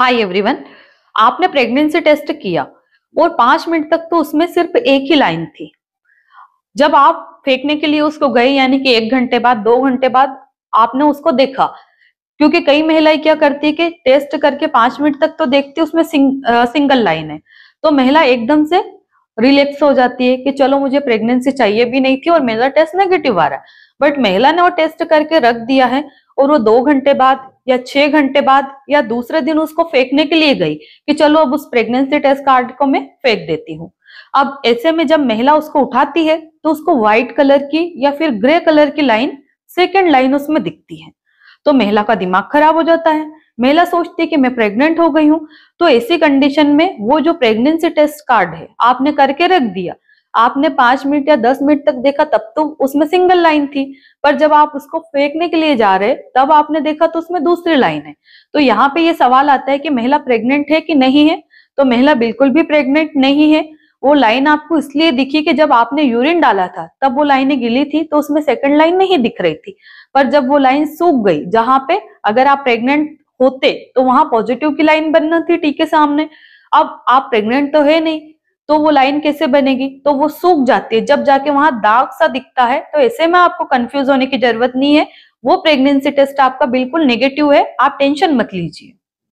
हाय everyone आपने pregnancy test किया और पांच मिनट तक तो उसमें सिर्फ एक ही लाइन थी जब आप फेंकने के लिए उसको गए यानी कि एक घंटे बाद दो घंटे बाद आपने उसको देखा क्योंकि कई महिलाएं क्या करती है कि टेस्ट करके पांच मिनट तक तो देखती है उसमें सिंग, आ, सिंगल लाइन है तो महिला एकदम से रिलैक्स हो जाती है कि चलो मुझे प्रेगनेंसी चाहिए भी नहीं थी और मेरा टेस्ट नेगेटिव आ रहा है बट महिला ने वो टेस्ट करके रख दिया है और वो दो घंटे बाद या छह घंटे बाद या दूसरे दिन उसको फेंकने के लिए गई कि चलो अब उस प्रेगनेंसी टेस्ट कार्ड को मैं फेंक देती हूँ अब ऐसे में जब महिला उसको उठाती है तो उसको व्हाइट कलर की या फिर ग्रे कलर की लाइन सेकेंड लाइन उसमें दिखती है तो महिला का दिमाग खराब हो जाता है महिला सोचती है कि मैं प्रेग्नेंट हो गई हूँ तो ऐसी कंडीशन में वो जो प्रेगनेंसी टेस्ट कार्ड है आपने करके रख दिया आपने पांच मिनट या दस मिनट तक देखा तब तो उसमें सिंगल लाइन थी पर जब आप उसको फेंकने के लिए जा रहे तब आपने देखा तो उसमें दूसरी लाइन है तो यहाँ पे ये सवाल आता है कि महिला प्रेग्नेंट है कि नहीं है तो महिला बिल्कुल भी प्रेग्नेंट नहीं है वो लाइन आपको इसलिए दिखी कि जब आपने यूरिन डाला था तब वो लाइनें गिली थी तो उसमें सेकंड लाइन नहीं दिख रही थी पर जब वो लाइन सूख गई जहां पे अगर आप प्रेग्नेंट होते तो वहां पॉजिटिव की लाइन बनना थी टीके सामने अब आप प्रेग्नेंट तो है नहीं तो वो लाइन कैसे बनेगी तो वो सूख जाती है जब जाके वहां दाग सा दिखता है तो ऐसे में आपको कंफ्यूज होने की जरूरत नहीं है वो प्रेगनेंसी टेस्ट आपका बिल्कुल नेगेटिव है आप टेंशन मत लीजिए